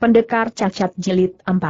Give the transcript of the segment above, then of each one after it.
Pendekar Cacat Jilid 4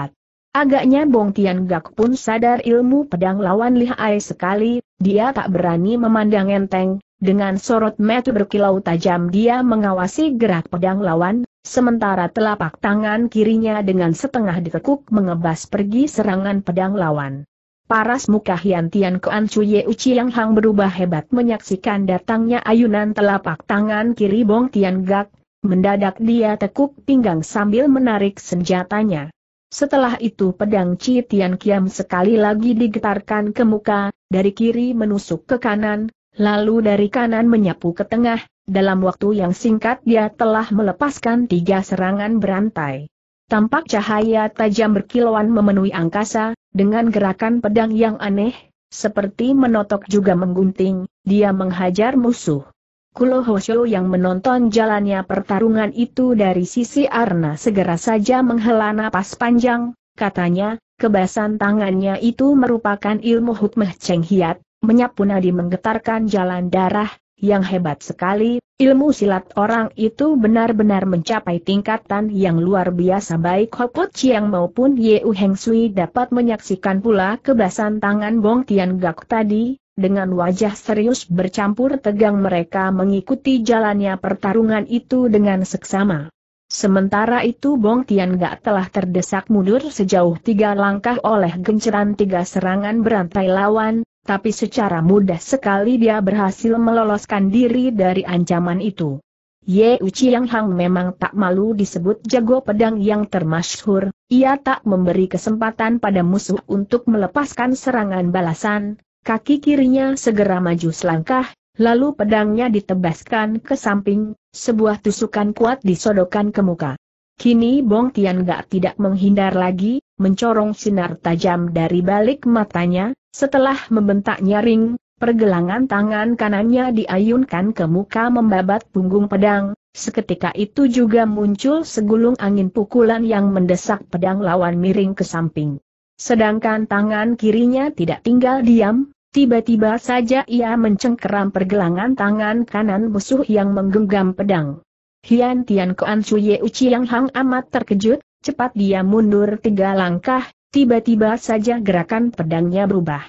Agaknya Bong Tian Gak pun sadar ilmu pedang lawan lihai sekali, dia tak berani memandang enteng, dengan sorot mata berkilau tajam dia mengawasi gerak pedang lawan, sementara telapak tangan kirinya dengan setengah ditekuk mengebas pergi serangan pedang lawan. Paras muka Hian Tian Kuan Cuye Uci Yang Hang berubah hebat menyaksikan datangnya ayunan telapak tangan kiri Bong Tian Gak, Mendadak dia tekuk pinggang sambil menarik senjatanya. Setelah itu pedang Citian Kiam sekali lagi digetarkan ke muka, dari kiri menusuk ke kanan, lalu dari kanan menyapu ke tengah, dalam waktu yang singkat dia telah melepaskan tiga serangan berantai. Tampak cahaya tajam berkilauan memenuhi angkasa, dengan gerakan pedang yang aneh, seperti menotok juga menggunting, dia menghajar musuh. Kulo Hoshio yang menonton jalannya pertarungan itu dari sisi Arna segera saja menghela napas panjang, katanya, kebasan tangannya itu merupakan ilmu hukmeh Cheng Hiat, menyapu nadi menggetarkan jalan darah, yang hebat sekali, ilmu silat orang itu benar-benar mencapai tingkatan yang luar biasa baik Hopot Chiang maupun U Heng Sui dapat menyaksikan pula kebasan tangan Bong Tian Gak tadi, dengan wajah serius bercampur tegang mereka mengikuti jalannya pertarungan itu dengan seksama. Sementara itu Bong Tian Gak telah terdesak mundur sejauh tiga langkah oleh gencaran tiga serangan berantai lawan, tapi secara mudah sekali dia berhasil meloloskan diri dari ancaman itu. Ye Uci Yang Hang memang tak malu disebut jago pedang yang termasyhur, ia tak memberi kesempatan pada musuh untuk melepaskan serangan balasan, Kaki kirinya segera maju selangkah, lalu pedangnya ditebaskan ke samping, sebuah tusukan kuat disodokkan ke muka. Kini Bong Tian Gak tidak menghindar lagi, mencorong sinar tajam dari balik matanya, setelah membentak nyaring, pergelangan tangan kanannya diayunkan ke muka membabat punggung pedang, seketika itu juga muncul segulung angin pukulan yang mendesak pedang lawan miring ke samping. Sedangkan tangan kirinya tidak tinggal diam, tiba-tiba saja ia mencengkeram pergelangan tangan kanan musuh yang menggenggam pedang. Hian Tian Kuan Chuye Uci yang hang amat terkejut, cepat dia mundur tiga langkah, tiba-tiba saja gerakan pedangnya berubah.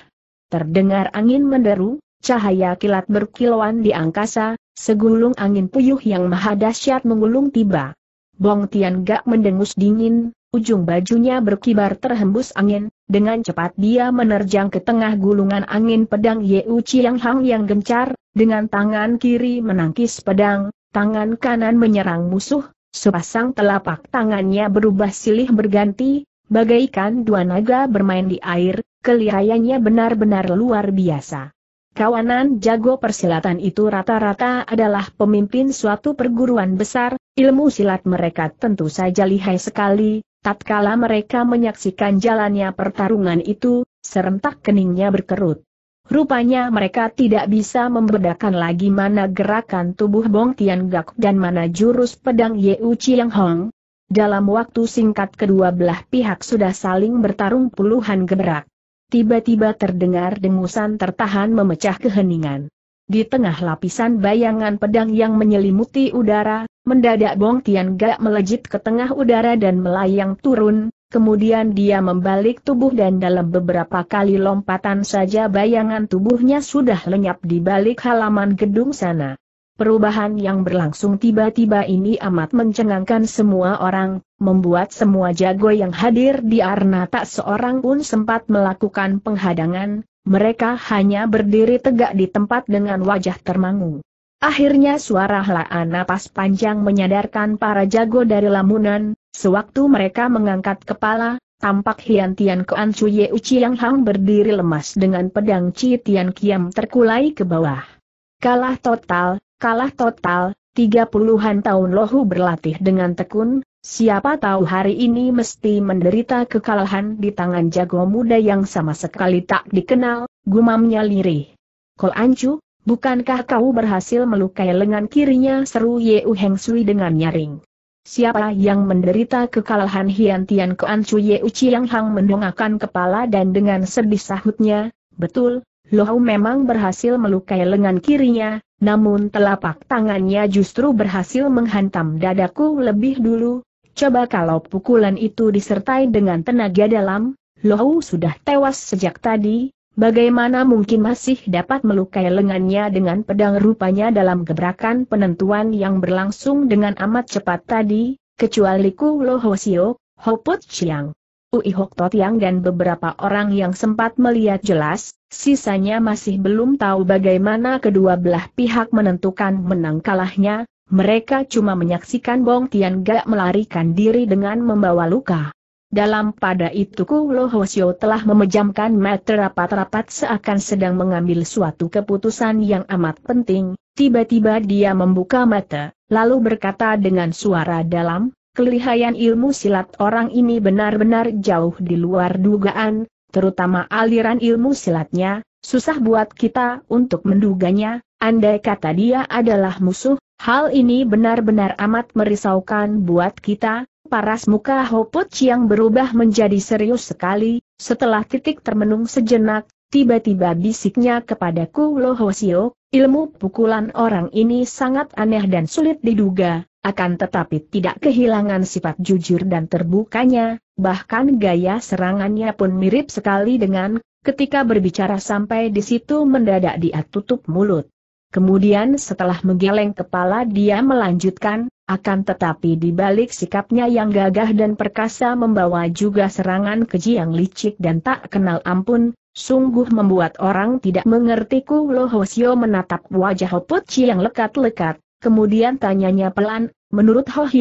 Terdengar angin menderu, cahaya kilat berkilauan di angkasa, segulung angin puyuh yang maha dahsyat mengulung tiba. Bong Tian Gak mendengus dingin, Ujung bajunya berkibar terhembus angin, dengan cepat dia menerjang ke tengah gulungan angin pedang Uchi Yang Hang yang gencar, dengan tangan kiri menangkis pedang, tangan kanan menyerang musuh, sepasang telapak tangannya berubah silih berganti, bagaikan dua naga bermain di air, kelihayanya benar-benar luar biasa. Kawanan jago persilatan itu rata-rata adalah pemimpin suatu perguruan besar, ilmu silat mereka tentu saja lihai sekali, Tatkala mereka menyaksikan jalannya pertarungan itu, serentak keningnya berkerut. Rupanya mereka tidak bisa membedakan lagi mana gerakan tubuh Bong Tian Gak dan mana jurus pedang Ye Uchi Chiang Hong. Dalam waktu singkat kedua belah pihak sudah saling bertarung puluhan gebrak. Tiba-tiba terdengar dengusan tertahan memecah keheningan. Di tengah lapisan bayangan pedang yang menyelimuti udara, mendadak Bong Tian Gak melejit ke tengah udara dan melayang turun, kemudian dia membalik tubuh dan dalam beberapa kali lompatan saja bayangan tubuhnya sudah lenyap di balik halaman gedung sana. Perubahan yang berlangsung tiba-tiba ini amat mencengangkan semua orang, membuat semua jago yang hadir di Arna tak seorang pun sempat melakukan penghadangan, mereka hanya berdiri tegak di tempat dengan wajah termangu. Akhirnya suara helaan napas panjang menyadarkan para jago dari lamunan, sewaktu mereka mengangkat kepala, tampak Hian Tian Kuan Ye Uchi Yang Hang berdiri lemas dengan pedang Chi Tian Kiam terkulai ke bawah. Kalah total, kalah total, tiga puluhan tahun Lohu berlatih dengan tekun, Siapa tahu hari ini mesti menderita kekalahan di tangan jago muda yang sama sekali tak dikenal, gumamnya lirih. Kol Ancu, bukankah kau berhasil melukai lengan kirinya seru Ye Heng Sui dengan nyaring. Siapa yang menderita kekalahan Hian Tian Ko Ancu Ye U Chiang Hang mendongakkan kepala dan dengan sedih sahutnya, betul, Lohau memang berhasil melukai lengan kirinya, namun telapak tangannya justru berhasil menghantam dadaku lebih dulu, Coba kalau pukulan itu disertai dengan tenaga dalam, Lohu sudah tewas sejak tadi, bagaimana mungkin masih dapat melukai lengannya dengan pedang rupanya dalam gebrakan penentuan yang berlangsung dengan amat cepat tadi, kecuali Ku Lohu Sio, Put Chiang. Ui Hok yang dan beberapa orang yang sempat melihat jelas, sisanya masih belum tahu bagaimana kedua belah pihak menentukan menang kalahnya, mereka cuma menyaksikan Bong Tian Gak melarikan diri dengan membawa luka. Dalam pada itu Ku Lo Hosio telah memejamkan mata rapat-rapat seakan sedang mengambil suatu keputusan yang amat penting, tiba-tiba dia membuka mata, lalu berkata dengan suara dalam, kelihayan ilmu silat orang ini benar-benar jauh di luar dugaan, terutama aliran ilmu silatnya, susah buat kita untuk menduganya, Andai kata dia adalah musuh, hal ini benar-benar amat merisaukan buat kita, paras muka Hoput yang berubah menjadi serius sekali, setelah titik termenung sejenak, tiba-tiba bisiknya kepadaku Lohosio, ilmu pukulan orang ini sangat aneh dan sulit diduga, akan tetapi tidak kehilangan sifat jujur dan terbukanya, bahkan gaya serangannya pun mirip sekali dengan Ketika berbicara sampai di situ mendadak dia tutup mulut. Kemudian setelah menggeleng kepala dia melanjutkan, akan tetapi di balik sikapnya yang gagah dan perkasa membawa juga serangan keji yang licik dan tak kenal ampun, sungguh membuat orang tidak mengerti Lo Lohosio menatap wajah Hoputchi yang lekat-lekat, kemudian tanyanya pelan, menurut Ho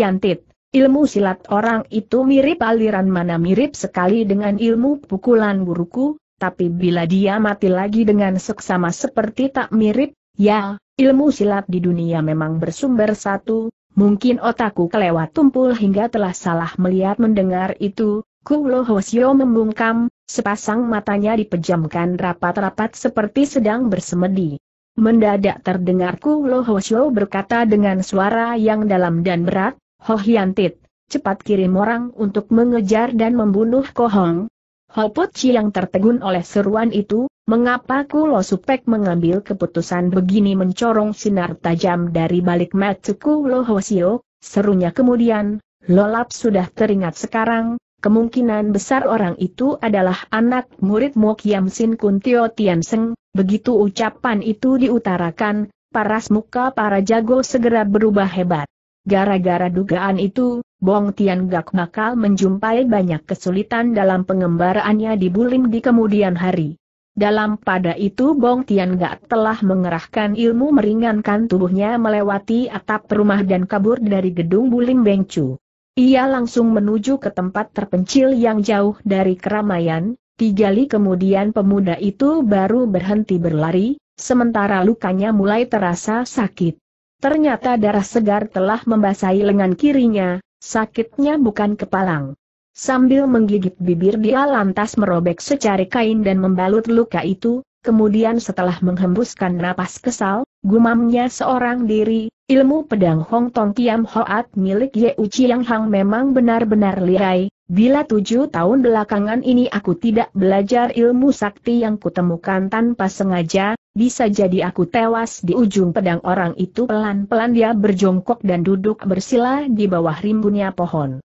ilmu silat orang itu mirip aliran mana mirip sekali dengan ilmu pukulan guruku, tapi bila dia mati lagi dengan seksama seperti tak mirip, Ya, ilmu silat di dunia memang bersumber satu, mungkin otakku kelewat tumpul hingga telah salah melihat mendengar itu, Kulo Hosio membungkam, sepasang matanya dipejamkan rapat-rapat seperti sedang bersemedi. Mendadak terdengar Kulo Hosio berkata dengan suara yang dalam dan berat, Hohiantit, cepat kirim orang untuk mengejar dan membunuh Kohong. Hopot Chi yang tertegun oleh seruan itu, Mengapa Kulo Supek mengambil keputusan begini mencorong sinar tajam dari balik mata Kulo Hosio, serunya kemudian, Lolap sudah teringat sekarang, kemungkinan besar orang itu adalah anak murid Mokyam Sin Kuntio Tianseng, begitu ucapan itu diutarakan, paras muka para jago segera berubah hebat. Gara-gara dugaan itu, Bong Tian Gak bakal menjumpai banyak kesulitan dalam pengembaraannya di Bulim di kemudian hari. Dalam pada itu Bong Tian Gak telah mengerahkan ilmu meringankan tubuhnya melewati atap rumah dan kabur dari gedung Bulim Bengcu. Ia langsung menuju ke tempat terpencil yang jauh dari keramaian, tiga li kemudian pemuda itu baru berhenti berlari, sementara lukanya mulai terasa sakit. Ternyata darah segar telah membasahi lengan kirinya, sakitnya bukan kepalang. Sambil menggigit bibir dia lantas merobek secari kain dan membalut luka itu, kemudian setelah menghembuskan napas kesal, gumamnya seorang diri, ilmu pedang Hong Tong Kiam Hoat milik Ye Uchi Yang Hang memang benar-benar lihai, bila tujuh tahun belakangan ini aku tidak belajar ilmu sakti yang kutemukan tanpa sengaja, bisa jadi aku tewas di ujung pedang orang itu pelan-pelan dia berjongkok dan duduk bersila di bawah rimbunnya pohon.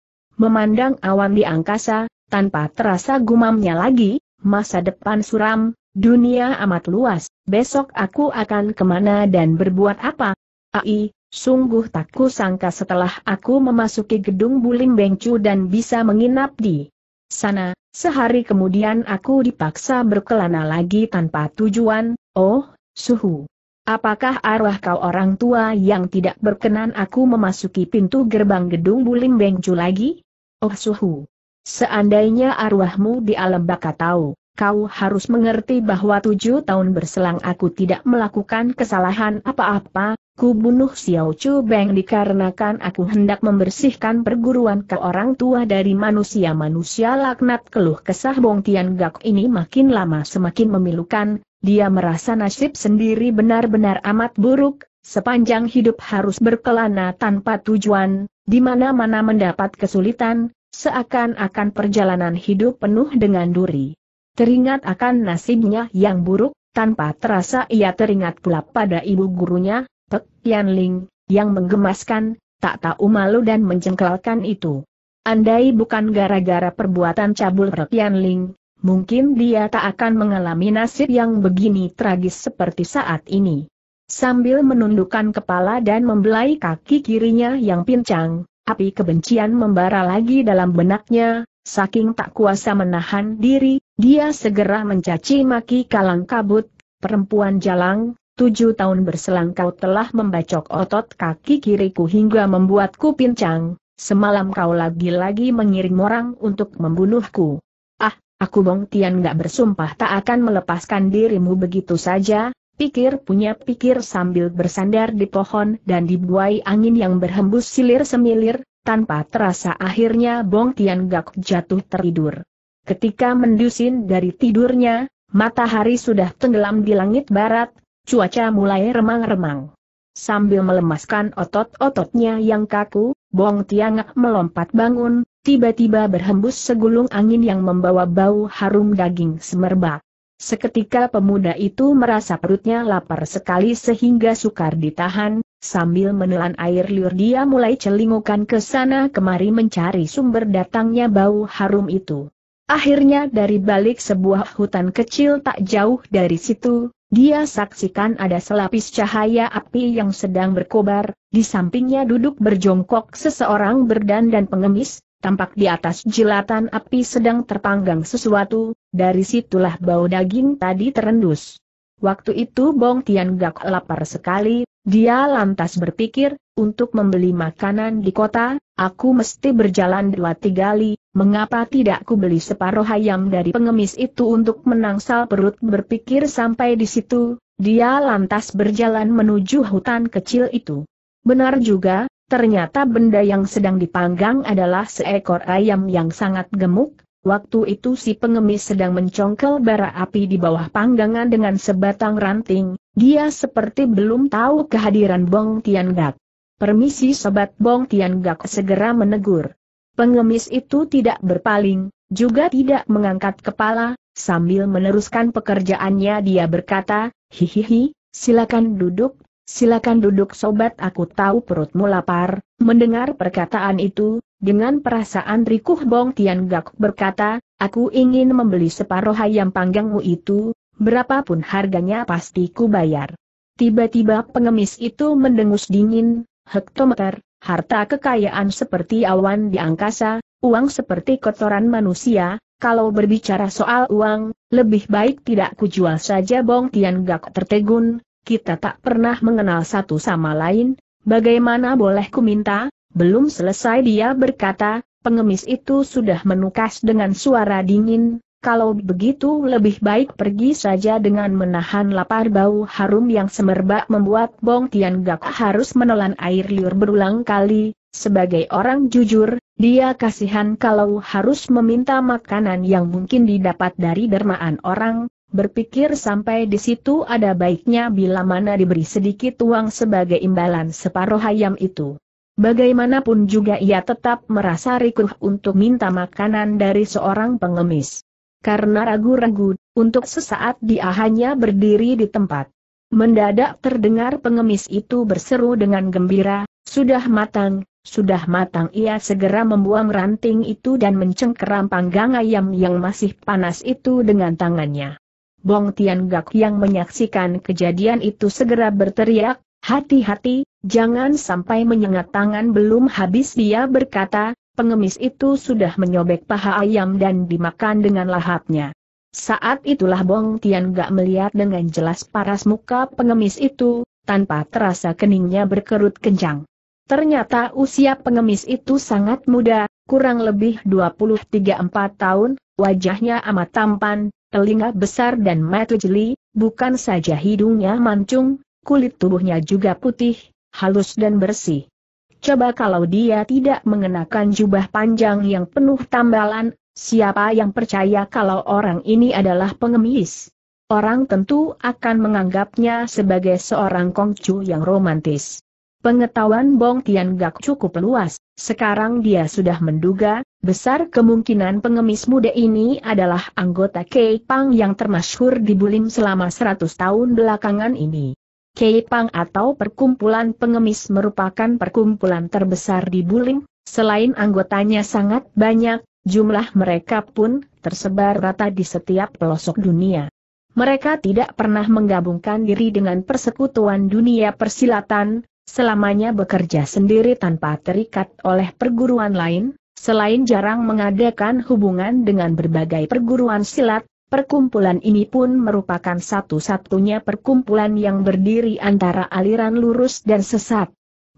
Memandang awan di angkasa, tanpa terasa gumamnya lagi, masa depan suram, dunia amat luas, besok aku akan kemana dan berbuat apa? Ai, sungguh tak kusangka setelah aku memasuki gedung Bulim Bengcu dan bisa menginap di sana, sehari kemudian aku dipaksa berkelana lagi tanpa tujuan, oh, suhu. Apakah arwah kau orang tua yang tidak berkenan aku memasuki pintu gerbang gedung Bulim Bengcu lagi? Oh suhu. Seandainya arwahmu di alam baka tahu, kau harus mengerti bahwa tujuh tahun berselang aku tidak melakukan kesalahan apa-apa, ku bunuh Xiao Chu Beng dikarenakan aku hendak membersihkan perguruan ke orang tua dari manusia-manusia laknat keluh kesah Bong Tian Gak ini makin lama semakin memilukan, dia merasa nasib sendiri benar-benar amat buruk, sepanjang hidup harus berkelana tanpa tujuan, di mana-mana mendapat kesulitan, seakan-akan perjalanan hidup penuh dengan duri. Teringat akan nasibnya yang buruk, tanpa terasa ia teringat pula pada ibu gurunya, Pek Tian Ling, yang menggemaskan, tak tahu malu dan menjengkelkan itu. Andai bukan gara-gara perbuatan cabul Pek Tian Ling, mungkin dia tak akan mengalami nasib yang begini tragis seperti saat ini. Sambil menundukkan kepala dan membelai kaki kirinya yang pincang, api kebencian membara lagi dalam benaknya, saking tak kuasa menahan diri, dia segera mencaci maki kalang kabut, perempuan jalang, tujuh tahun berselang kau telah membacok otot kaki kiriku hingga membuatku pincang, semalam kau lagi-lagi mengirim orang untuk membunuhku. Ah, aku Bong Tian gak bersumpah tak akan melepaskan dirimu begitu saja, pikir punya pikir sambil bersandar di pohon dan dibuai angin yang berhembus silir semilir, tanpa terasa akhirnya Bong Tian Gak jatuh tertidur. Ketika mendusin dari tidurnya, matahari sudah tenggelam di langit barat, cuaca mulai remang-remang. Sambil melemaskan otot-ototnya yang kaku, Bong Tiangak melompat bangun, tiba-tiba berhembus segulung angin yang membawa bau harum daging semerbak. Seketika pemuda itu merasa perutnya lapar sekali sehingga sukar ditahan, sambil menelan air liur dia mulai celingukan ke sana kemari mencari sumber datangnya bau harum itu. Akhirnya dari balik sebuah hutan kecil tak jauh dari situ, dia saksikan ada selapis cahaya api yang sedang berkobar, di sampingnya duduk berjongkok seseorang berdandan pengemis, tampak di atas jilatan api sedang terpanggang sesuatu, dari situlah bau daging tadi terendus. Waktu itu Bong Tian Gak lapar sekali, dia lantas berpikir, untuk membeli makanan di kota, aku mesti berjalan dua tiga li, mengapa tidak ku beli separuh ayam dari pengemis itu untuk menangsal perut berpikir sampai di situ, dia lantas berjalan menuju hutan kecil itu. Benar juga, Ternyata benda yang sedang dipanggang adalah seekor ayam yang sangat gemuk, waktu itu si pengemis sedang mencongkel bara api di bawah panggangan dengan sebatang ranting, dia seperti belum tahu kehadiran Bong Tian Gak. Permisi Sobat Bong Tian Gak segera menegur. Pengemis itu tidak berpaling, juga tidak mengangkat kepala, sambil meneruskan pekerjaannya dia berkata, hihihi, silakan duduk, Silakan duduk sobat aku tahu perutmu lapar, mendengar perkataan itu, dengan perasaan rikuh Bong Tian Gak berkata, aku ingin membeli separoh ayam panggangmu itu, berapapun harganya pasti ku bayar. Tiba-tiba pengemis itu mendengus dingin, hektometer, harta kekayaan seperti awan di angkasa, uang seperti kotoran manusia, kalau berbicara soal uang, lebih baik tidak kujual saja Bong Tian Gak tertegun, kita tak pernah mengenal satu sama lain, bagaimana boleh ku minta? Belum selesai dia berkata, pengemis itu sudah menukas dengan suara dingin, kalau begitu lebih baik pergi saja dengan menahan lapar bau harum yang semerbak membuat Bong Tian Gak harus menelan air liur berulang kali, sebagai orang jujur, dia kasihan kalau harus meminta makanan yang mungkin didapat dari dermaan orang, Berpikir sampai di situ ada baiknya bila mana diberi sedikit uang sebagai imbalan separuh ayam itu. Bagaimanapun juga ia tetap merasa rikuh untuk minta makanan dari seorang pengemis. Karena ragu-ragu, untuk sesaat dia hanya berdiri di tempat. Mendadak terdengar pengemis itu berseru dengan gembira, sudah matang, sudah matang ia segera membuang ranting itu dan mencengkeram panggang ayam yang masih panas itu dengan tangannya. Bong Tian Gak yang menyaksikan kejadian itu segera berteriak, hati-hati, jangan sampai menyengat tangan belum habis dia berkata, pengemis itu sudah menyobek paha ayam dan dimakan dengan lahapnya. Saat itulah Bong Tian Gak melihat dengan jelas paras muka pengemis itu, tanpa terasa keningnya berkerut kencang. Ternyata usia pengemis itu sangat muda, kurang lebih 23-4 tahun, wajahnya amat tampan, telinga besar dan mata jeli, bukan saja hidungnya mancung, kulit tubuhnya juga putih, halus dan bersih. Coba kalau dia tidak mengenakan jubah panjang yang penuh tambalan, siapa yang percaya kalau orang ini adalah pengemis? Orang tentu akan menganggapnya sebagai seorang kongcu yang romantis. Pengetahuan Bong Tian Gak cukup luas, sekarang dia sudah menduga, Besar kemungkinan pengemis muda ini adalah anggota Kei Pang yang termasyhur di Bulim selama 100 tahun belakangan ini. Kei Pang atau perkumpulan pengemis merupakan perkumpulan terbesar di Bulim, selain anggotanya sangat banyak, jumlah mereka pun tersebar rata di setiap pelosok dunia. Mereka tidak pernah menggabungkan diri dengan persekutuan dunia persilatan, selamanya bekerja sendiri tanpa terikat oleh perguruan lain, Selain jarang mengadakan hubungan dengan berbagai perguruan silat, perkumpulan ini pun merupakan satu-satunya perkumpulan yang berdiri antara aliran lurus dan sesat.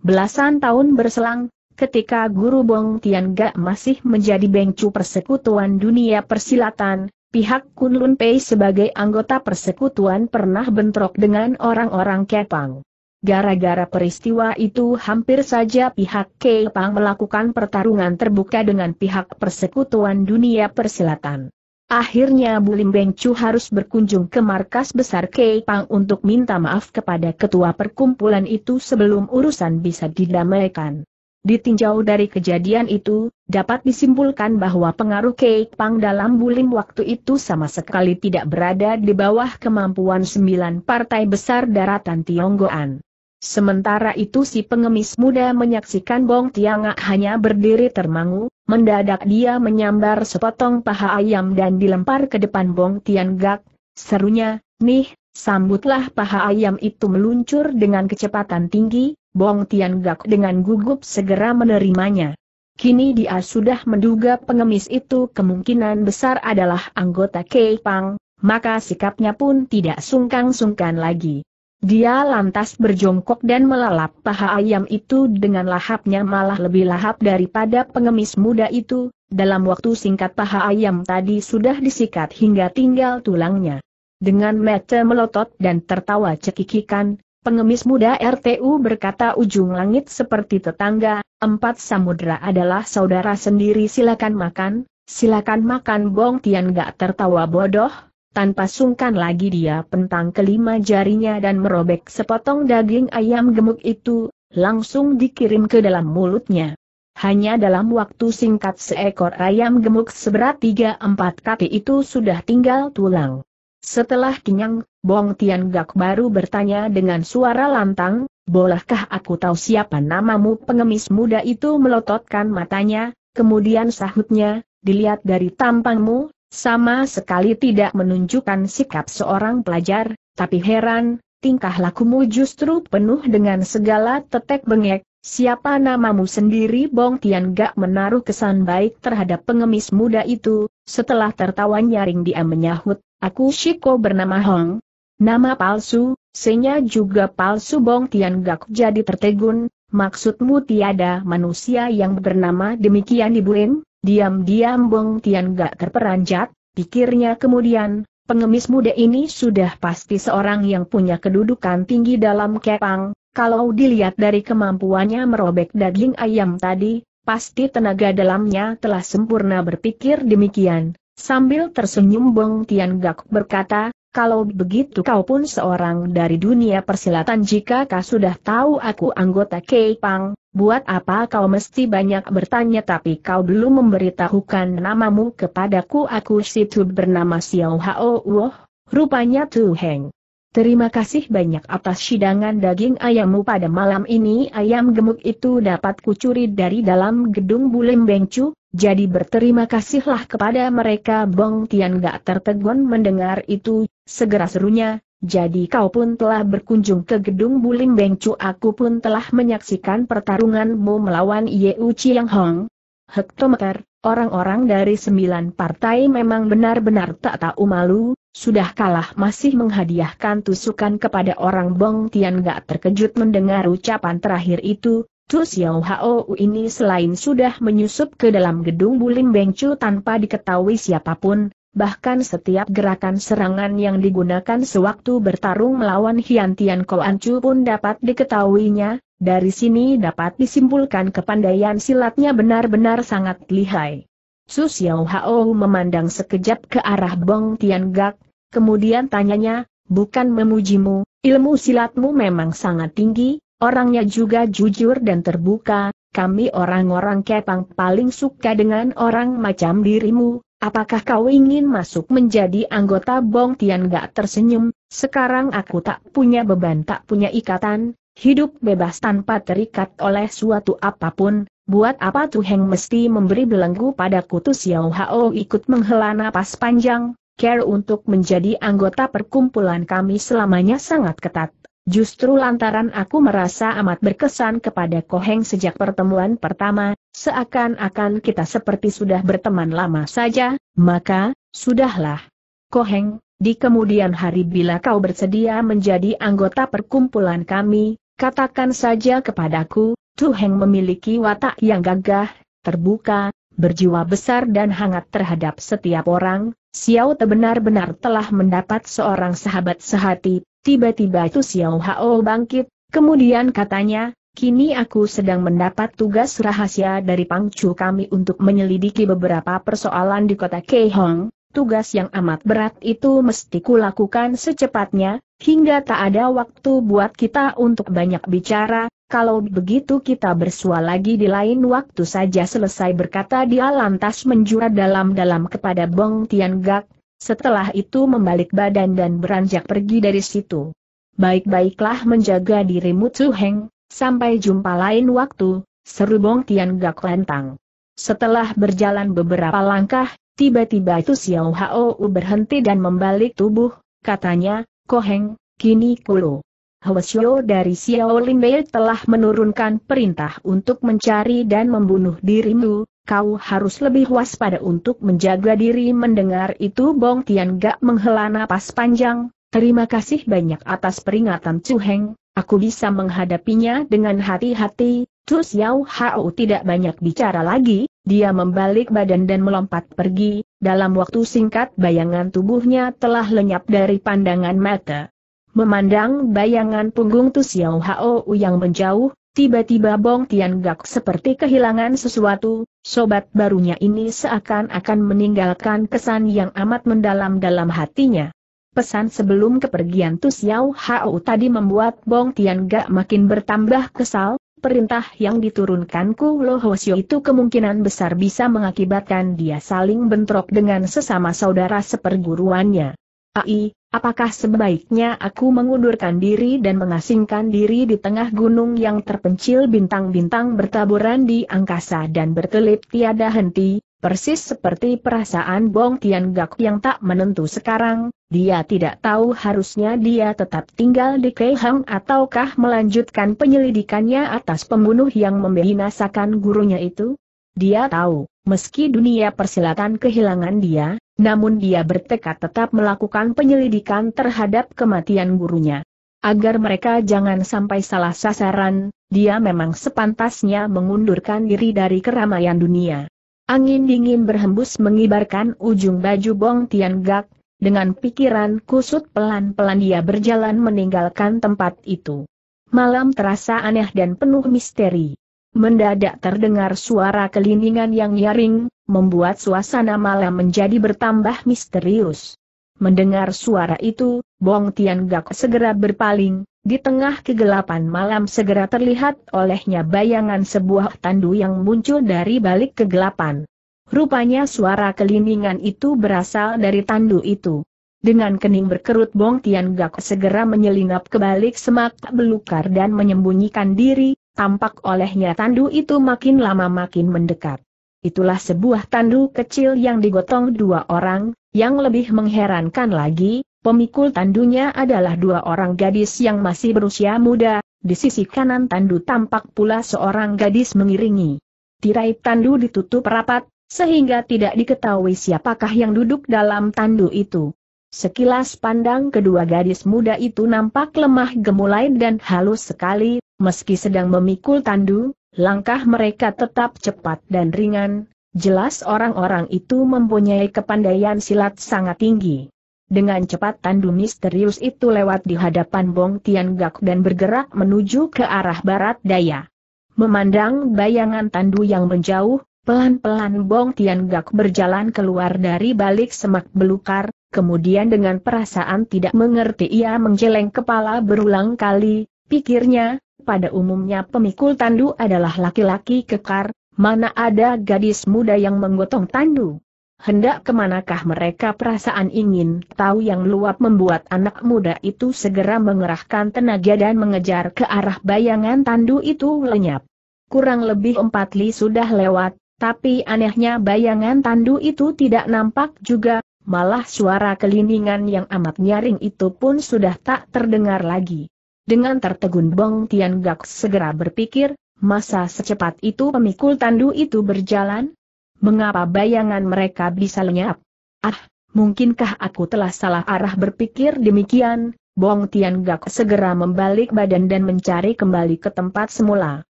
Belasan tahun berselang, ketika Guru Bong Tian Ga masih menjadi bengcu persekutuan dunia persilatan, pihak Kunlun Pei sebagai anggota persekutuan pernah bentrok dengan orang-orang Kepang. Gara-gara peristiwa itu hampir saja pihak Kepang melakukan pertarungan terbuka dengan pihak persekutuan dunia persilatan. Akhirnya Bulim Bengcu harus berkunjung ke markas besar Kepang untuk minta maaf kepada ketua perkumpulan itu sebelum urusan bisa didamaikan. Ditinjau dari kejadian itu, dapat disimpulkan bahwa pengaruh Kepang dalam Bulim waktu itu sama sekali tidak berada di bawah kemampuan sembilan partai besar daratan Tionggoan. Sementara itu si pengemis muda menyaksikan Bong Tiangak hanya berdiri termangu, mendadak dia menyambar sepotong paha ayam dan dilempar ke depan Bong Tiangak, serunya, nih, sambutlah paha ayam itu meluncur dengan kecepatan tinggi, Bong Tiangak dengan gugup segera menerimanya. Kini dia sudah menduga pengemis itu kemungkinan besar adalah anggota Kei Pang, maka sikapnya pun tidak sungkan-sungkan lagi. Dia lantas berjongkok dan melalap paha ayam itu dengan lahapnya malah lebih lahap daripada pengemis muda itu, dalam waktu singkat paha ayam tadi sudah disikat hingga tinggal tulangnya. Dengan mata melotot dan tertawa cekikikan, pengemis muda RTU berkata ujung langit seperti tetangga, empat samudera adalah saudara sendiri silakan makan, silakan makan Bong Tian gak tertawa bodoh, tanpa sungkan lagi dia pentang kelima jarinya dan merobek sepotong daging ayam gemuk itu, langsung dikirim ke dalam mulutnya. Hanya dalam waktu singkat seekor ayam gemuk seberat 3-4 kaki itu sudah tinggal tulang. Setelah kenyang, Bong Tian Gak baru bertanya dengan suara lantang, bolehkah aku tahu siapa namamu pengemis muda itu melototkan matanya, kemudian sahutnya, dilihat dari tampangmu, sama sekali tidak menunjukkan sikap seorang pelajar, tapi heran, tingkah lakumu justru penuh dengan segala tetek bengek, siapa namamu sendiri Bong Tian gak menaruh kesan baik terhadap pengemis muda itu, setelah tertawa nyaring dia menyahut, aku Shiko bernama Hong. Nama palsu, senya juga palsu Bong Tian gak jadi tertegun, maksudmu tiada manusia yang bernama demikian ibu In? Diam-diam Bong Tian gak terperanjat, pikirnya kemudian, pengemis muda ini sudah pasti seorang yang punya kedudukan tinggi dalam kepang, kalau dilihat dari kemampuannya merobek daging ayam tadi, pasti tenaga dalamnya telah sempurna berpikir demikian. Sambil tersenyum Bong Tian Gak berkata, kalau begitu kau pun seorang dari dunia persilatan jika kau sudah tahu aku anggota kepang, Buat apa kau mesti banyak bertanya tapi kau belum memberitahukan namamu kepadaku aku situ bernama Xiao Hao Woh, rupanya Tu Heng. Terima kasih banyak atas sidangan daging ayammu pada malam ini ayam gemuk itu dapat kucuri dari dalam gedung Bulim Bengcu, jadi berterima kasihlah kepada mereka Bong Tian gak tertegun mendengar itu, segera serunya, jadi kau pun telah berkunjung ke gedung Bulim Bengcu aku pun telah menyaksikan pertarunganmu melawan U Chiang Hong. Hektometer, orang-orang dari sembilan partai memang benar-benar tak tahu malu, sudah kalah masih menghadiahkan tusukan kepada orang Bong Tian gak terkejut mendengar ucapan terakhir itu, Tu Xiao Hao ini selain sudah menyusup ke dalam gedung Bulim Bengcu tanpa diketahui siapapun, Bahkan setiap gerakan serangan yang digunakan sewaktu bertarung melawan Hian Tian Koan Chu pun dapat diketahuinya, dari sini dapat disimpulkan kepandaian silatnya benar-benar sangat lihai. Su Xiao Hao memandang sekejap ke arah Bong Tian Gak, kemudian tanyanya, bukan memujimu, ilmu silatmu memang sangat tinggi, orangnya juga jujur dan terbuka, kami orang-orang kepang paling suka dengan orang macam dirimu, Apakah kau ingin masuk menjadi anggota Bong Tian gak tersenyum, sekarang aku tak punya beban tak punya ikatan, hidup bebas tanpa terikat oleh suatu apapun, buat apa tuh Heng mesti memberi belenggu pada kutus Xiao Hao ikut menghela napas panjang, care untuk menjadi anggota perkumpulan kami selamanya sangat ketat. Justru lantaran aku merasa amat berkesan kepada Koheng sejak pertemuan pertama, seakan-akan kita seperti sudah berteman lama saja, maka, sudahlah. Koheng, di kemudian hari bila kau bersedia menjadi anggota perkumpulan kami, katakan saja kepadaku, Tuheng memiliki watak yang gagah, terbuka, berjiwa besar dan hangat terhadap setiap orang, Xiao benar-benar telah mendapat seorang sahabat sehati, Tiba-tiba itu Xiao Hao bangkit, kemudian katanya, Kini aku sedang mendapat tugas rahasia dari pangcu kami untuk menyelidiki beberapa persoalan di kota Keihong, tugas yang amat berat itu mesti kulakukan secepatnya, hingga tak ada waktu buat kita untuk banyak bicara, kalau begitu kita bersua lagi di lain waktu saja selesai berkata dia lantas menjura dalam-dalam kepada Bong Tian Gak, setelah itu membalik badan dan beranjak pergi dari situ. Baik-baiklah menjaga dirimu Tzu Heng, sampai jumpa lain waktu, seru Bong Tian Gak Lentang Setelah berjalan beberapa langkah, tiba-tiba itu Xiao Hao berhenti dan membalik tubuh, katanya, Koheng, kini kulu. Xiao dari Xiao Lin Mei telah menurunkan perintah untuk mencari dan membunuh dirimu, kau harus lebih waspada untuk menjaga diri mendengar itu Bong Tian Gak menghela napas panjang, terima kasih banyak atas peringatan Chu Heng, aku bisa menghadapinya dengan hati-hati, Chu Xiao Hao tidak banyak bicara lagi, dia membalik badan dan melompat pergi, dalam waktu singkat bayangan tubuhnya telah lenyap dari pandangan mata. Memandang bayangan punggung Tu Xiao Hao yang menjauh, Tiba-tiba Bong Tian Gak seperti kehilangan sesuatu, sobat barunya ini seakan-akan meninggalkan kesan yang amat mendalam dalam hatinya. Pesan sebelum kepergian Tu Xiao Hao tadi membuat Bong Tian Gak makin bertambah kesal, perintah yang diturunkan Ku Lo Hosio itu kemungkinan besar bisa mengakibatkan dia saling bentrok dengan sesama saudara seperguruannya. Ai, apakah sebaiknya aku mengundurkan diri dan mengasingkan diri di tengah gunung yang terpencil bintang-bintang bertaburan di angkasa dan berkelip tiada henti, persis seperti perasaan Bong Tian Gak yang tak menentu sekarang, dia tidak tahu harusnya dia tetap tinggal di Keihang ataukah melanjutkan penyelidikannya atas pembunuh yang membinasakan gurunya itu? Dia tahu, meski dunia persilatan kehilangan dia, namun dia bertekad tetap melakukan penyelidikan terhadap kematian gurunya. Agar mereka jangan sampai salah sasaran, dia memang sepantasnya mengundurkan diri dari keramaian dunia. Angin dingin berhembus mengibarkan ujung baju Bong Tian Gak, dengan pikiran kusut pelan-pelan dia berjalan meninggalkan tempat itu. Malam terasa aneh dan penuh misteri. Mendadak terdengar suara kelindingan yang nyaring, membuat suasana malam menjadi bertambah misterius. Mendengar suara itu, Bong Tian Gak segera berpaling, di tengah kegelapan malam segera terlihat olehnya bayangan sebuah tandu yang muncul dari balik kegelapan. Rupanya suara keliningan itu berasal dari tandu itu. Dengan kening berkerut Bong Tian Gak segera menyelinap ke balik semak belukar dan menyembunyikan diri, tampak olehnya tandu itu makin lama makin mendekat itulah sebuah tandu kecil yang digotong dua orang, yang lebih mengherankan lagi, pemikul tandunya adalah dua orang gadis yang masih berusia muda, di sisi kanan tandu tampak pula seorang gadis mengiringi. Tirai tandu ditutup rapat, sehingga tidak diketahui siapakah yang duduk dalam tandu itu. Sekilas pandang kedua gadis muda itu nampak lemah gemulai dan halus sekali, meski sedang memikul tandu, Langkah mereka tetap cepat dan ringan, jelas orang-orang itu mempunyai kepandaian silat sangat tinggi. Dengan cepat tandu misterius itu lewat di hadapan Bong Tian Gak dan bergerak menuju ke arah barat daya. Memandang bayangan tandu yang menjauh, pelan-pelan Bong Tian Gak berjalan keluar dari balik semak belukar, kemudian dengan perasaan tidak mengerti ia menggeleng kepala berulang kali, pikirnya, pada umumnya pemikul tandu adalah laki-laki kekar, mana ada gadis muda yang menggotong tandu. Hendak kemanakah mereka perasaan ingin tahu yang luap membuat anak muda itu segera mengerahkan tenaga dan mengejar ke arah bayangan tandu itu lenyap. Kurang lebih empat li sudah lewat, tapi anehnya bayangan tandu itu tidak nampak juga, malah suara keliningan yang amat nyaring itu pun sudah tak terdengar lagi. Dengan tertegun Bong Tian Gak segera berpikir, masa secepat itu pemikul tandu itu berjalan? Mengapa bayangan mereka bisa lenyap? Ah, mungkinkah aku telah salah arah berpikir demikian? Bong Tian Gak segera membalik badan dan mencari kembali ke tempat semula.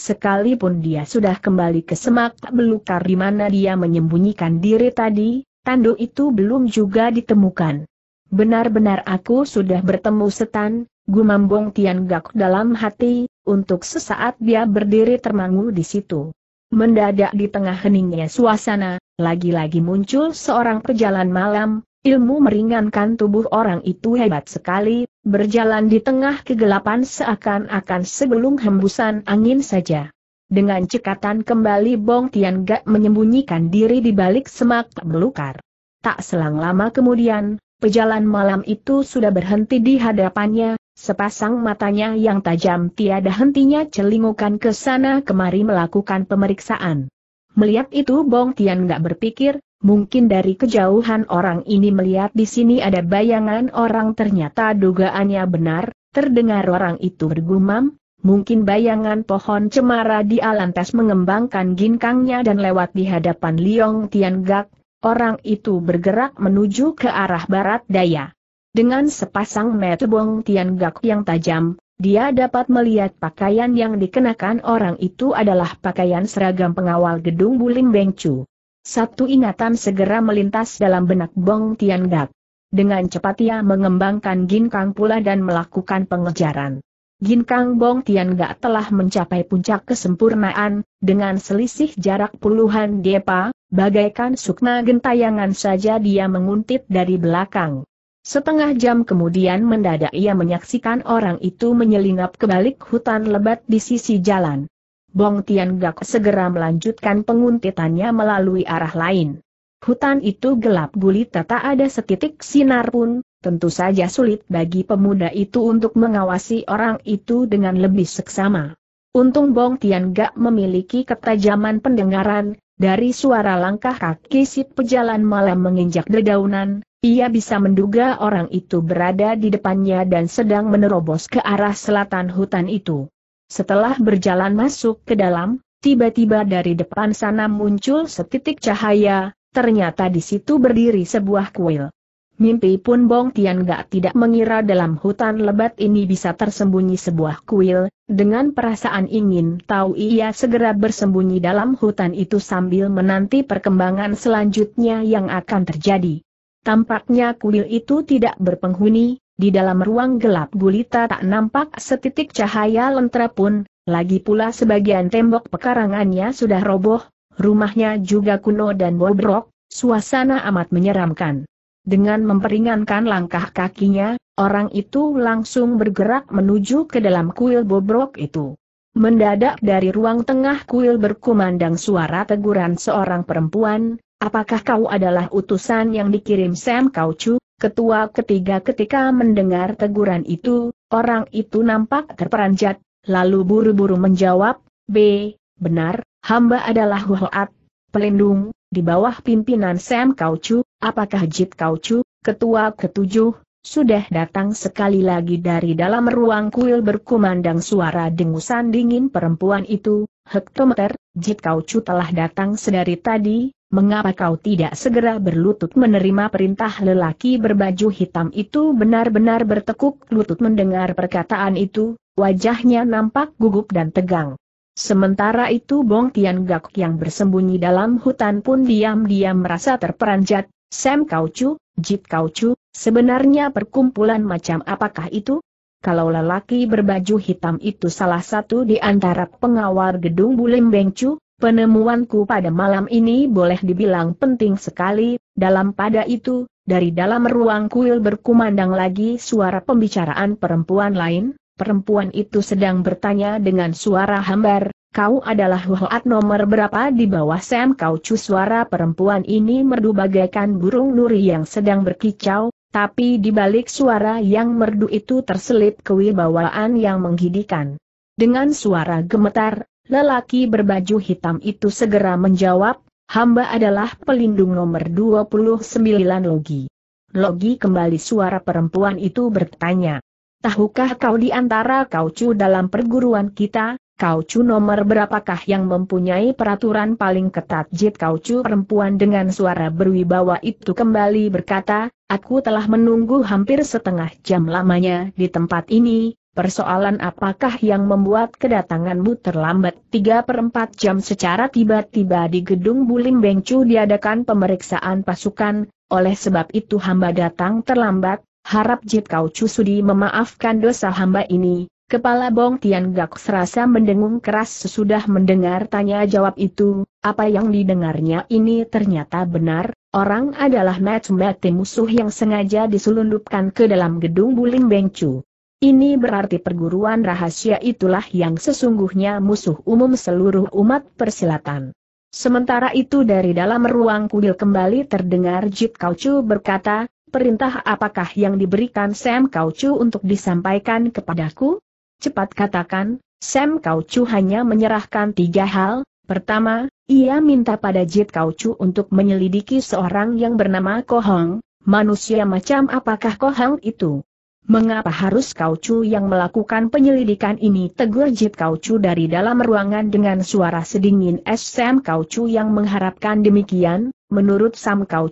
Sekalipun dia sudah kembali ke semak belukar di mana dia menyembunyikan diri tadi, tanduk itu belum juga ditemukan. Benar-benar aku sudah bertemu setan, Gumam Bong Tian Gak dalam hati, untuk sesaat dia berdiri termangu di situ. Mendadak di tengah heningnya suasana, lagi-lagi muncul seorang pejalan malam, ilmu meringankan tubuh orang itu hebat sekali, berjalan di tengah kegelapan seakan-akan sebelum hembusan angin saja. Dengan cekatan kembali Bong Tian Gak menyembunyikan diri di balik semak belukar. Tak selang lama kemudian, Pejalan malam itu sudah berhenti di hadapannya, sepasang matanya yang tajam tiada hentinya celingukan ke sana kemari melakukan pemeriksaan. Melihat itu Bong Tian gak berpikir, mungkin dari kejauhan orang ini melihat di sini ada bayangan orang ternyata dugaannya benar, terdengar orang itu bergumam, mungkin bayangan pohon cemara di alantas mengembangkan ginkangnya dan lewat di hadapan Liong Tian Gak, Orang itu bergerak menuju ke arah barat daya. Dengan sepasang mata bong Gak yang tajam, dia dapat melihat pakaian yang dikenakan orang itu adalah pakaian seragam pengawal gedung Bulim Bengcu. Satu ingatan segera melintas dalam benak Bong Gak. Dengan cepat ia mengembangkan ginkang pula dan melakukan pengejaran. Gin Kang Bong Tian Gak telah mencapai puncak kesempurnaan, dengan selisih jarak puluhan depa, bagaikan sukma gentayangan saja dia menguntit dari belakang. Setengah jam kemudian mendadak ia menyaksikan orang itu menyelingap ke balik hutan lebat di sisi jalan. Bong Tian Gak segera melanjutkan penguntitannya melalui arah lain. Hutan itu gelap gulita tak ada setitik sinar pun, tentu saja sulit bagi pemuda itu untuk mengawasi orang itu dengan lebih seksama. Untung Bong Tian gak memiliki ketajaman pendengaran, dari suara langkah kaki si pejalan malam menginjak dedaunan, ia bisa menduga orang itu berada di depannya dan sedang menerobos ke arah selatan hutan itu. Setelah berjalan masuk ke dalam, tiba-tiba dari depan sana muncul setitik cahaya, ternyata di situ berdiri sebuah kuil. Mimpi pun Bong Tian Gak tidak mengira dalam hutan lebat ini bisa tersembunyi sebuah kuil, dengan perasaan ingin tahu ia segera bersembunyi dalam hutan itu sambil menanti perkembangan selanjutnya yang akan terjadi. Tampaknya kuil itu tidak berpenghuni, di dalam ruang gelap gulita tak nampak setitik cahaya lentera pun, lagi pula sebagian tembok pekarangannya sudah roboh, rumahnya juga kuno dan bobrok, suasana amat menyeramkan. Dengan memperingankan langkah kakinya, orang itu langsung bergerak menuju ke dalam kuil bobrok itu. Mendadak dari ruang tengah kuil berkumandang suara teguran seorang perempuan, apakah kau adalah utusan yang dikirim Sam Kauchu, Ketua ketiga ketika mendengar teguran itu, orang itu nampak terperanjat, lalu buru-buru menjawab, B, benar, hamba adalah Huhoat, pelindung, di bawah pimpinan Sam Kauchu." apakah Jit Kau ketua ketujuh, sudah datang sekali lagi dari dalam ruang kuil berkumandang suara dengusan dingin perempuan itu, hektometer, Jit Kau telah datang sedari tadi, mengapa kau tidak segera berlutut menerima perintah lelaki berbaju hitam itu benar-benar bertekuk lutut mendengar perkataan itu, wajahnya nampak gugup dan tegang. Sementara itu Bong Tian Gak yang bersembunyi dalam hutan pun diam-diam merasa terperanjat, Sam Kaucu, Jip Kaucu, sebenarnya perkumpulan macam apakah itu? Kalau lelaki berbaju hitam itu salah satu di antara pengawal gedung Bulim Bengcu, penemuanku pada malam ini boleh dibilang penting sekali, dalam pada itu, dari dalam ruang kuil berkumandang lagi suara pembicaraan perempuan lain, perempuan itu sedang bertanya dengan suara hambar, kau adalah Huat nomor berapa di bawah Sam Kau Chu suara perempuan ini merdu bagaikan burung nuri yang sedang berkicau, tapi di balik suara yang merdu itu terselip kewibawaan yang menggidikan. Dengan suara gemetar, lelaki berbaju hitam itu segera menjawab, hamba adalah pelindung nomor 29 Logi. Logi kembali suara perempuan itu bertanya, tahukah kau di antara kau cu dalam perguruan kita, Kaucu nomor berapakah yang mempunyai peraturan paling ketat? Jit Kaucu perempuan dengan suara berwibawa itu kembali berkata, aku telah menunggu hampir setengah jam lamanya di tempat ini, persoalan apakah yang membuat kedatanganmu terlambat? tiga per 4 jam secara tiba-tiba di gedung Bulim Bengcu diadakan pemeriksaan pasukan, oleh sebab itu hamba datang terlambat, harap Jit Kaucu sudi memaafkan dosa hamba ini, Kepala Bong Tian Gak serasa mendengung keras sesudah mendengar tanya jawab itu, apa yang didengarnya ini ternyata benar, orang adalah match mati musuh yang sengaja diselundupkan ke dalam gedung Buling Bengcu. Ini berarti perguruan rahasia itulah yang sesungguhnya musuh umum seluruh umat persilatan. Sementara itu dari dalam ruang kuil kembali terdengar Jit Kaucu berkata, perintah apakah yang diberikan Sam Kaucu untuk disampaikan kepadaku? cepat katakan, Sam Kauchu hanya menyerahkan tiga hal, pertama, ia minta pada Jit Kauchu untuk menyelidiki seorang yang bernama Hong. manusia macam apakah Hong itu? Mengapa harus Kauchu yang melakukan penyelidikan ini? Tegur Jit Kauchu dari dalam ruangan dengan suara sedingin es Sam Kauchu yang mengharapkan demikian, menurut Sam Ko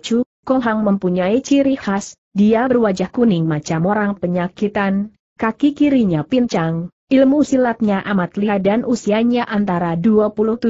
Hong mempunyai ciri khas, dia berwajah kuning macam orang penyakitan, Kaki kirinya pincang, ilmu silatnya amat lihat dan usianya antara 27-8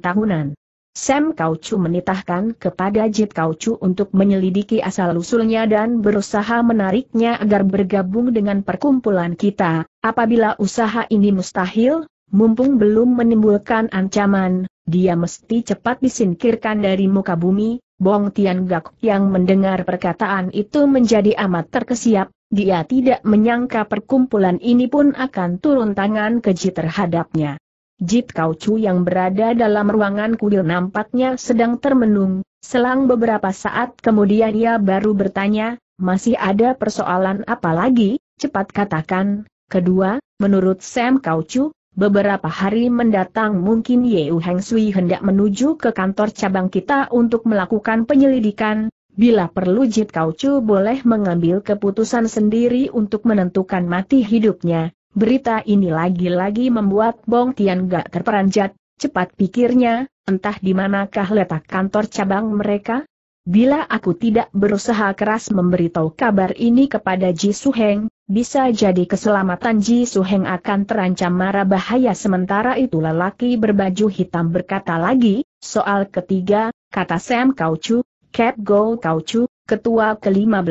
tahunan. Sam Kaucu menitahkan kepada Jit Kaucu untuk menyelidiki asal-usulnya dan berusaha menariknya agar bergabung dengan perkumpulan kita, apabila usaha ini mustahil, mumpung belum menimbulkan ancaman, dia mesti cepat disingkirkan dari muka bumi, Bong Tian Gak yang mendengar perkataan itu menjadi amat terkesiap, dia tidak menyangka perkumpulan ini pun akan turun tangan keji terhadapnya. Jit Kau Chu yang berada dalam ruangan kuil nampaknya sedang termenung, selang beberapa saat kemudian ia baru bertanya, masih ada persoalan apa lagi, cepat katakan. Kedua, menurut Sam Kau Chu, beberapa hari mendatang mungkin Yeu Heng Sui hendak menuju ke kantor cabang kita untuk melakukan penyelidikan, Bila perlu Jit Chu boleh mengambil keputusan sendiri untuk menentukan mati hidupnya, berita ini lagi-lagi membuat Bong Tian gak terperanjat, cepat pikirnya, entah di manakah letak kantor cabang mereka? Bila aku tidak berusaha keras memberitahu kabar ini kepada Ji Su Heng, bisa jadi keselamatan Ji Su Heng akan terancam marah bahaya sementara itu lelaki berbaju hitam berkata lagi, soal ketiga, kata Sam Chu, Cap Go Chu, ketua ke-15,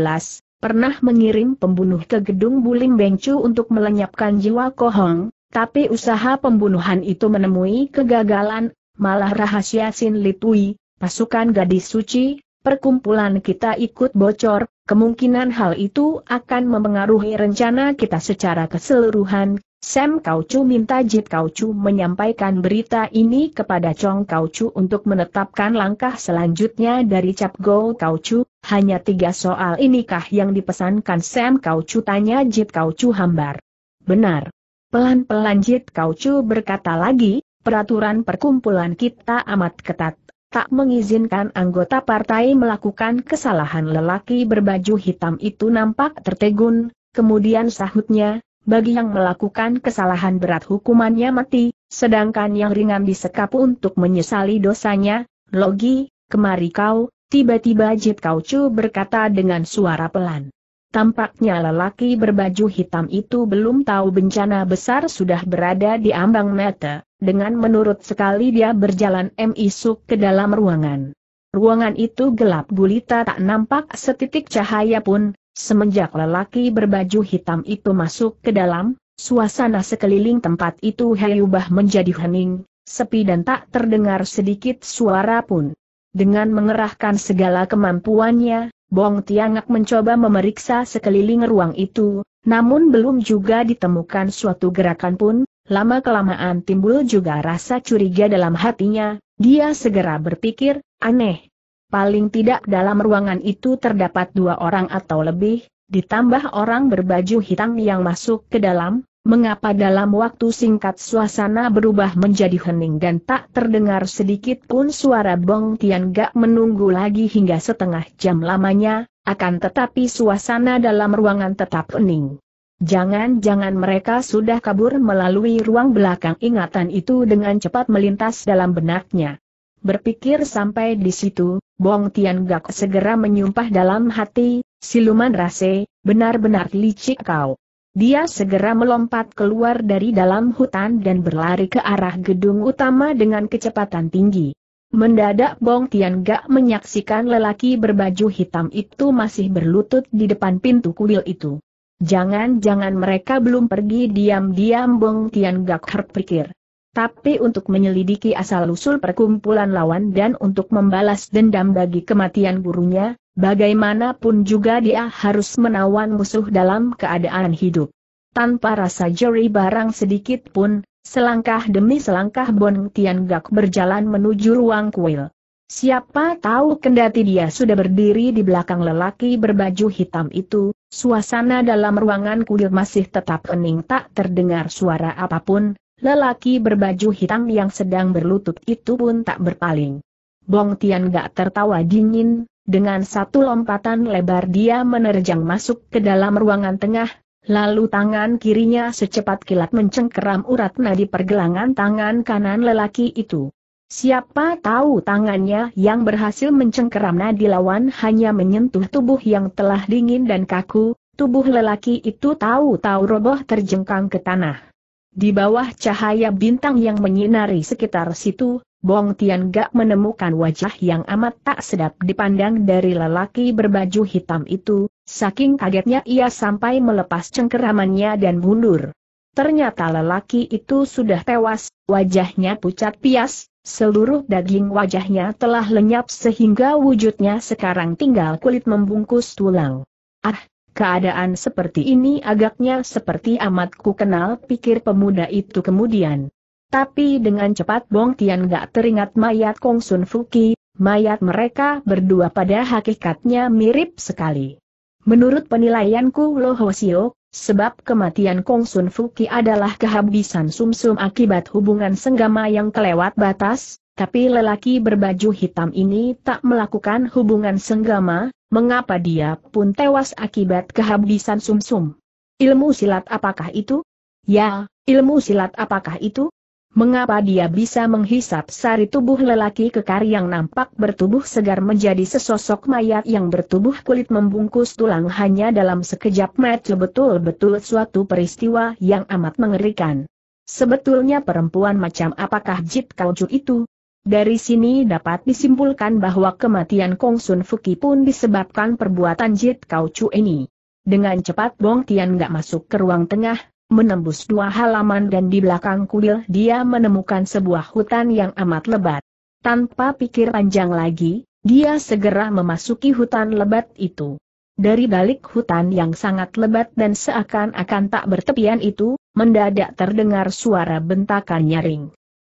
pernah mengirim pembunuh ke gedung Bulim Chu untuk melenyapkan jiwa Kohong, tapi usaha pembunuhan itu menemui kegagalan, malah rahasia Sin Litui, pasukan gadis suci, perkumpulan kita ikut bocor, Kemungkinan hal itu akan mempengaruhi rencana kita secara keseluruhan. Sam Kaucu minta Jit Kaucu menyampaikan berita ini kepada Chong Kaucu untuk menetapkan langkah selanjutnya dari Cap Go Kaucu. Hanya tiga soal inikah yang dipesankan Sam Kauchu tanya Jit Kaucu hambar. Benar. Pelan-pelan Jit Kaucu berkata lagi, peraturan perkumpulan kita amat ketat tak mengizinkan anggota partai melakukan kesalahan lelaki berbaju hitam itu nampak tertegun, kemudian sahutnya, bagi yang melakukan kesalahan berat hukumannya mati, sedangkan yang ringan disekap untuk menyesali dosanya, Logi, kemari kau, tiba-tiba Jit cu berkata dengan suara pelan. Tampaknya lelaki berbaju hitam itu belum tahu bencana besar sudah berada di ambang mata, dengan menurut sekali dia berjalan misuk ke dalam ruangan. Ruangan itu gelap gulita tak nampak setitik cahaya pun, semenjak lelaki berbaju hitam itu masuk ke dalam, suasana sekeliling tempat itu heyubah menjadi hening, sepi dan tak terdengar sedikit suara pun. Dengan mengerahkan segala kemampuannya, Bong Tiangak mencoba memeriksa sekeliling ruang itu, namun belum juga ditemukan suatu gerakan pun, lama-kelamaan timbul juga rasa curiga dalam hatinya, dia segera berpikir, aneh. Paling tidak dalam ruangan itu terdapat dua orang atau lebih, ditambah orang berbaju hitam yang masuk ke dalam, Mengapa dalam waktu singkat suasana berubah menjadi hening dan tak terdengar sedikit pun suara Bong Tian Gak menunggu lagi hingga setengah jam lamanya, akan tetapi suasana dalam ruangan tetap hening. Jangan-jangan mereka sudah kabur melalui ruang belakang ingatan itu dengan cepat melintas dalam benaknya. Berpikir sampai di situ, Bong Tian Gak segera menyumpah dalam hati, siluman rase, benar-benar licik kau. Dia segera melompat keluar dari dalam hutan dan berlari ke arah gedung utama dengan kecepatan tinggi. Mendadak Bong Tian Gak menyaksikan lelaki berbaju hitam itu masih berlutut di depan pintu kuil itu. Jangan-jangan mereka belum pergi diam-diam Bong Tian Gak berpikir. Tapi untuk menyelidiki asal-usul perkumpulan lawan dan untuk membalas dendam bagi kematian gurunya, Bagaimanapun juga dia harus menawan musuh dalam keadaan hidup. Tanpa rasa jeri barang sedikit pun, selangkah demi selangkah Bon gak berjalan menuju ruang kuil. Siapa tahu kendati dia sudah berdiri di belakang lelaki berbaju hitam itu, suasana dalam ruangan kuil masih tetap hening tak terdengar suara apapun, lelaki berbaju hitam yang sedang berlutut itu pun tak berpaling. Bong Tian gak tertawa dingin, dengan satu lompatan lebar dia menerjang masuk ke dalam ruangan tengah, lalu tangan kirinya secepat kilat mencengkeram urat nadi pergelangan tangan kanan lelaki itu. Siapa tahu tangannya yang berhasil mencengkeram nadi lawan hanya menyentuh tubuh yang telah dingin dan kaku, tubuh lelaki itu tahu-tahu roboh terjengkang ke tanah. Di bawah cahaya bintang yang menyinari sekitar situ, Bong Tian Gak menemukan wajah yang amat tak sedap dipandang dari lelaki berbaju hitam itu, saking kagetnya ia sampai melepas cengkeramannya dan mundur. Ternyata lelaki itu sudah tewas, wajahnya pucat pias, seluruh daging wajahnya telah lenyap sehingga wujudnya sekarang tinggal kulit membungkus tulang. Ah, keadaan seperti ini agaknya seperti amat ku kenal pikir pemuda itu kemudian. Tapi dengan cepat Bong Tian gak teringat mayat Kong Sun Fuki, mayat mereka berdua pada hakikatnya mirip sekali. Menurut penilaianku Lo Ho Sio, sebab kematian Kong Sun Fuki adalah kehabisan sumsum -sum akibat hubungan senggama yang kelewat batas, tapi lelaki berbaju hitam ini tak melakukan hubungan senggama, mengapa dia pun tewas akibat kehabisan sumsum. -sum. Ilmu silat apakah itu? Ya, ilmu silat apakah itu? Mengapa dia bisa menghisap sari tubuh lelaki kekar yang nampak bertubuh segar menjadi sesosok mayat yang bertubuh kulit membungkus tulang hanya dalam sekejap mata betul-betul suatu peristiwa yang amat mengerikan. Sebetulnya perempuan macam apakah Jit Kaucu itu? Dari sini dapat disimpulkan bahwa kematian Kong Sun Fuki pun disebabkan perbuatan Jit Kaucu ini. Dengan cepat Bong Tian gak masuk ke ruang tengah, menembus dua halaman dan di belakang kuil dia menemukan sebuah hutan yang amat lebat. Tanpa pikir panjang lagi, dia segera memasuki hutan lebat itu. Dari balik hutan yang sangat lebat dan seakan-akan tak bertepian itu, mendadak terdengar suara bentakan nyaring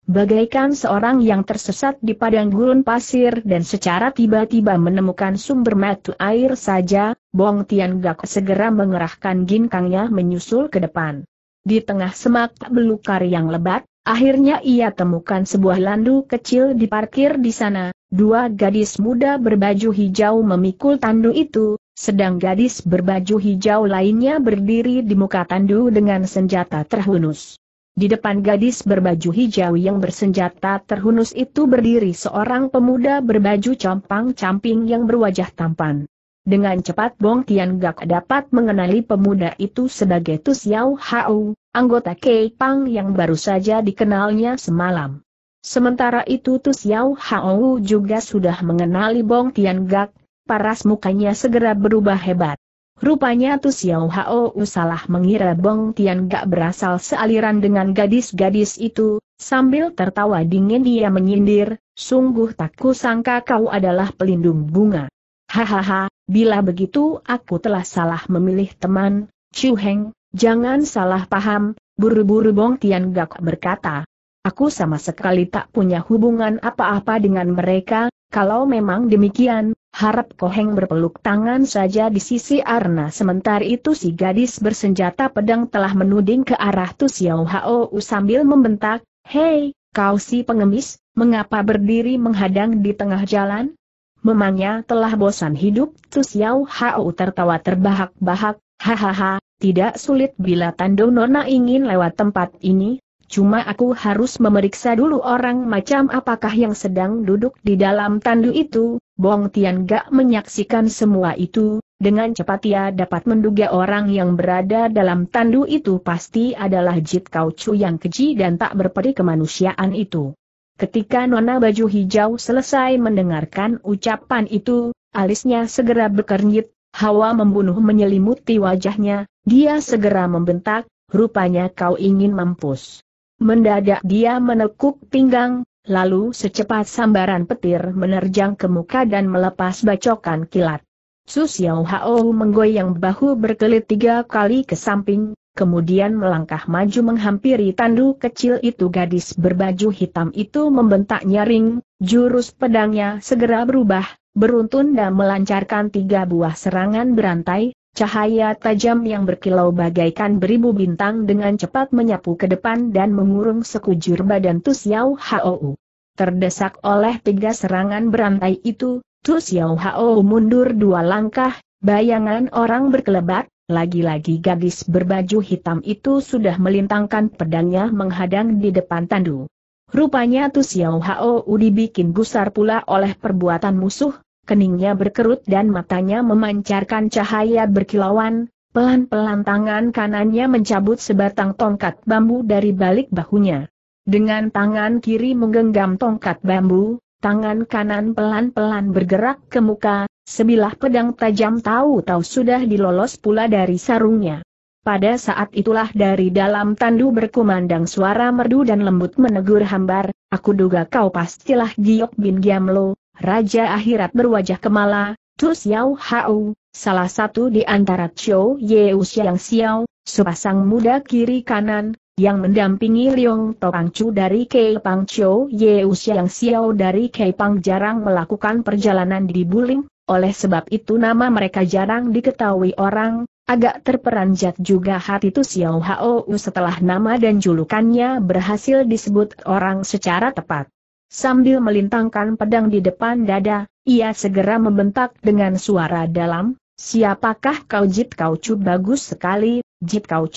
bagaikan seorang yang tersesat di padang gurun pasir dan secara tiba-tiba menemukan sumber mata air saja, Bong Tian Gak segera mengerahkan ginkangnya menyusul ke depan. Di tengah semak belukar yang lebat, akhirnya ia temukan sebuah landu kecil diparkir di sana, dua gadis muda berbaju hijau memikul tandu itu, sedang gadis berbaju hijau lainnya berdiri di muka tandu dengan senjata terhunus. Di depan gadis berbaju hijau yang bersenjata terhunus itu berdiri seorang pemuda berbaju compang-camping yang berwajah tampan. Dengan cepat Bong Tian Gak dapat mengenali pemuda itu sebagai Tu Hao, anggota Kei Pang yang baru saja dikenalnya semalam. Sementara itu Tu Hao juga sudah mengenali Bong Tian Gak, paras mukanya segera berubah hebat. Rupanya Tu Xiao Hao salah mengira Bong Tian gak berasal sealiran dengan gadis-gadis itu, sambil tertawa dingin dia menyindir, sungguh tak kusangka kau adalah pelindung bunga. Hahaha, bila begitu aku telah salah memilih teman, Chu Heng, jangan salah paham, buru-buru Bong Tian gak berkata. Aku sama sekali tak punya hubungan apa-apa dengan mereka, kalau memang demikian, Harap Koheng berpeluk tangan saja di sisi Arna sementara itu si gadis bersenjata pedang telah menuding ke arah Tu Xiao Hao sambil membentak, Hei, kau si pengemis, mengapa berdiri menghadang di tengah jalan? Memangnya telah bosan hidup, Tu Xiao Hao tertawa terbahak-bahak, hahaha, tidak sulit bila Tando Nona ingin lewat tempat ini, cuma aku harus memeriksa dulu orang macam apakah yang sedang duduk di dalam tandu itu, Bong Tian Gak menyaksikan semua itu, dengan cepat ia dapat menduga orang yang berada dalam tandu itu pasti adalah Jit Kau Chu yang keji dan tak berperi kemanusiaan itu. Ketika Nona Baju Hijau selesai mendengarkan ucapan itu, alisnya segera berkernyit, hawa membunuh menyelimuti wajahnya, dia segera membentak, rupanya kau ingin mampus. Mendadak dia menekuk pinggang, Lalu secepat sambaran petir menerjang ke muka dan melepas bacokan kilat. Su Xiao Hao menggoyang bahu berkelit tiga kali ke samping, kemudian melangkah maju menghampiri tandu kecil itu gadis berbaju hitam itu membentak nyaring, jurus pedangnya segera berubah, beruntun dan melancarkan tiga buah serangan berantai, Cahaya tajam yang berkilau bagaikan beribu bintang dengan cepat menyapu ke depan dan mengurung sekujur badan Tu Xiao Hao. Terdesak oleh tiga serangan berantai itu, Tu Xiao Hao mundur dua langkah, bayangan orang berkelebat, lagi-lagi gadis berbaju hitam itu sudah melintangkan pedangnya menghadang di depan tandu. Rupanya Tu Xiao Hao dibikin gusar pula oleh perbuatan musuh, keningnya berkerut dan matanya memancarkan cahaya berkilauan, pelan-pelan tangan kanannya mencabut sebatang tongkat bambu dari balik bahunya. Dengan tangan kiri menggenggam tongkat bambu, tangan kanan pelan-pelan bergerak ke muka, sebilah pedang tajam tahu-tahu sudah dilolos pula dari sarungnya. Pada saat itulah dari dalam tandu berkumandang suara merdu dan lembut menegur hambar, aku duga kau pastilah Giok bin Giamlo, Raja akhirat berwajah kemala, Tu Xiao Hao, salah satu di antara Chou Yeu Xiang Xiao, sepasang muda kiri kanan, yang mendampingi Liong Chu dari Keipang Chou Yeu Xiang Xiao dari Keipang jarang melakukan perjalanan di Buling, oleh sebab itu nama mereka jarang diketahui orang, agak terperanjat juga hati Tu Xiao Hao setelah nama dan julukannya berhasil disebut orang secara tepat. Sambil melintangkan pedang di depan dada, ia segera membentak dengan suara dalam, Siapakah kau Jit Kau bagus sekali, Jip Kau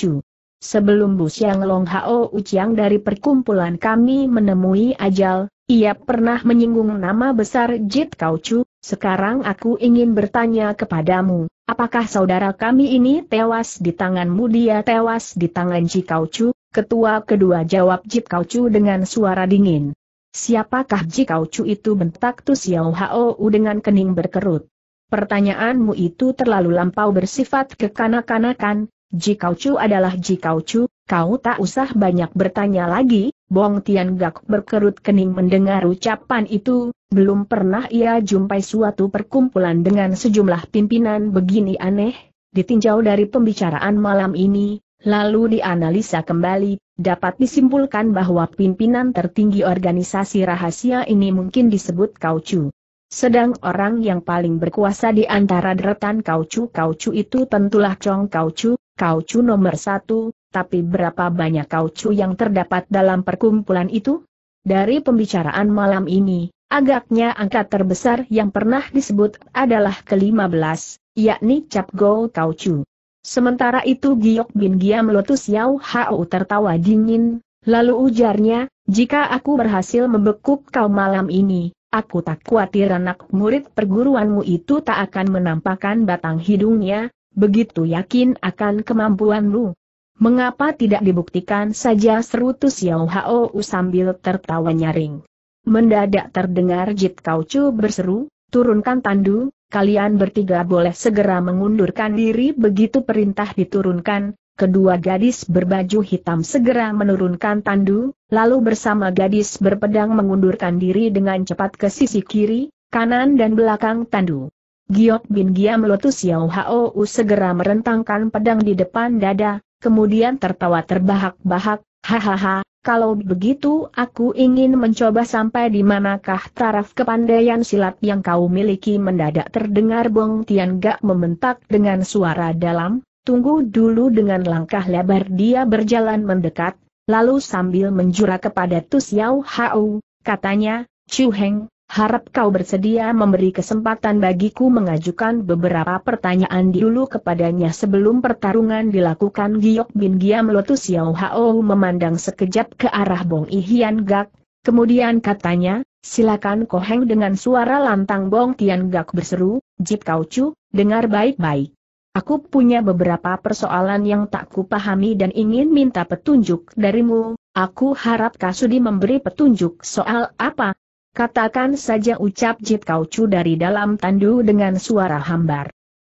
Sebelum Bu Siang Long Hao Uciang dari perkumpulan kami menemui ajal, ia pernah menyinggung nama besar Jit Kau sekarang aku ingin bertanya kepadamu, apakah saudara kami ini tewas di tanganmu dia tewas di tangan Jit Kau Ketua kedua jawab Jit Kau dengan suara dingin. Siapakah jikau Chu itu bentak Tu Xiao Hao dengan kening berkerut? Pertanyaanmu itu terlalu lampau bersifat kekanak-kanakan, jikau Chu adalah jikau Chu, kau tak usah banyak bertanya lagi, Bong Tian Gak berkerut kening mendengar ucapan itu, belum pernah ia jumpai suatu perkumpulan dengan sejumlah pimpinan begini aneh, ditinjau dari pembicaraan malam ini, Lalu dianalisa kembali, dapat disimpulkan bahwa pimpinan tertinggi organisasi rahasia ini mungkin disebut Kaucu. Sedang orang yang paling berkuasa di antara deretan Kaucu-Kaucu itu tentulah Chong Kaucu, Kaucu nomor satu, tapi berapa banyak Kaucu yang terdapat dalam perkumpulan itu? Dari pembicaraan malam ini, agaknya angka terbesar yang pernah disebut adalah ke-15, yakni Cap Go Kaucu. Sementara itu Giok Bin Giam meletus Yao Hau tertawa dingin, lalu ujarnya, jika aku berhasil membekuk kau malam ini, aku tak khawatir anak murid perguruanmu itu tak akan menampakkan batang hidungnya, begitu yakin akan kemampuanmu. Mengapa tidak dibuktikan saja serutus Yao Hau sambil tertawa nyaring. Mendadak terdengar Jit Kau Chu berseru, turunkan tandu, kalian bertiga boleh segera mengundurkan diri begitu perintah diturunkan, kedua gadis berbaju hitam segera menurunkan tandu, lalu bersama gadis berpedang mengundurkan diri dengan cepat ke sisi kiri, kanan dan belakang tandu. Giok bin Giam Lotus Yau Hou segera merentangkan pedang di depan dada, kemudian tertawa terbahak-bahak, Hahaha, kalau begitu aku ingin mencoba sampai di manakah taraf kepandaian silat yang kau miliki mendadak terdengar Bong Tian Gak membentak dengan suara dalam, tunggu dulu dengan langkah lebar dia berjalan mendekat, lalu sambil menjura kepada Tu Xiao Hao, katanya, Chu Heng, harap kau bersedia memberi kesempatan bagiku mengajukan beberapa pertanyaan dulu kepadanya sebelum pertarungan dilakukan Giok Bin Giam Lotus Xiao Hao memandang sekejap ke arah Bong Ihian Gak, kemudian katanya, silakan Koheng dengan suara lantang Bong Tian Gak berseru, Jip Kau Chu, dengar baik-baik. Aku punya beberapa persoalan yang tak kupahami dan ingin minta petunjuk darimu, Aku harap Kasudi memberi petunjuk soal apa, Katakan saja ucap Jit Kauchu dari dalam tandu dengan suara hambar.